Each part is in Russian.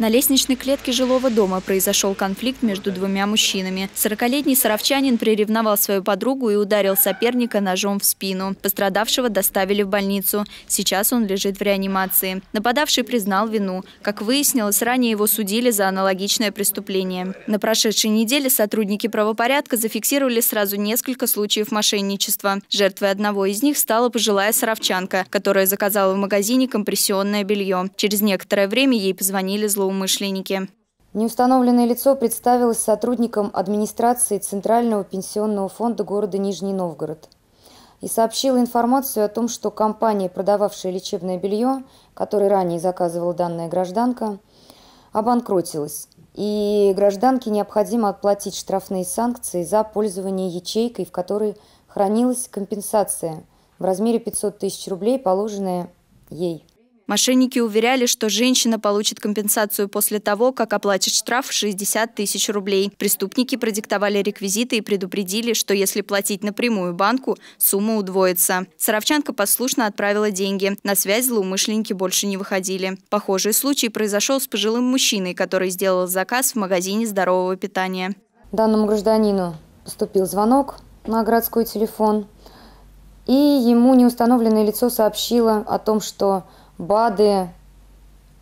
На лестничной клетке жилого дома произошел конфликт между двумя мужчинами. 40-летний саровчанин приревновал свою подругу и ударил соперника ножом в спину. Пострадавшего доставили в больницу. Сейчас он лежит в реанимации. Нападавший признал вину. Как выяснилось, ранее его судили за аналогичное преступление. На прошедшей неделе сотрудники правопорядка зафиксировали сразу несколько случаев мошенничества. Жертвой одного из них стала пожилая саровчанка, которая заказала в магазине компрессионное белье. Через некоторое время ей позвонили злоумышленники злоумышленники. Неустановленное лицо представилось сотрудником администрации Центрального пенсионного фонда города Нижний Новгород и сообщила информацию о том, что компания, продававшая лечебное белье, которое ранее заказывала данная гражданка, обанкротилась. И гражданке необходимо отплатить штрафные санкции за пользование ячейкой, в которой хранилась компенсация в размере 500 тысяч рублей, положенная ей. Мошенники уверяли, что женщина получит компенсацию после того, как оплатит штраф в 60 тысяч рублей. Преступники продиктовали реквизиты и предупредили, что если платить напрямую банку, сумма удвоится. Саровчанка послушно отправила деньги. На связь злоумышленники больше не выходили. Похожий случай произошел с пожилым мужчиной, который сделал заказ в магазине здорового питания. Данному гражданину поступил звонок на городской телефон, и ему неустановленное лицо сообщило о том, что БАДы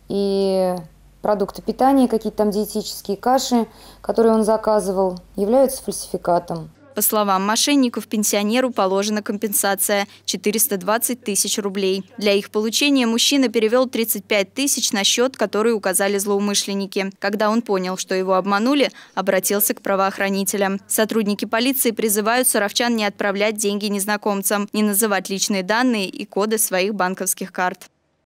и продукты питания, какие-то там диетические каши, которые он заказывал, являются фальсификатом. По словам мошенников, пенсионеру положена компенсация – 420 тысяч рублей. Для их получения мужчина перевел 35 тысяч на счет, который указали злоумышленники. Когда он понял, что его обманули, обратился к правоохранителям. Сотрудники полиции призывают саровчан не отправлять деньги незнакомцам, не называть личные данные и коды своих банковских карт.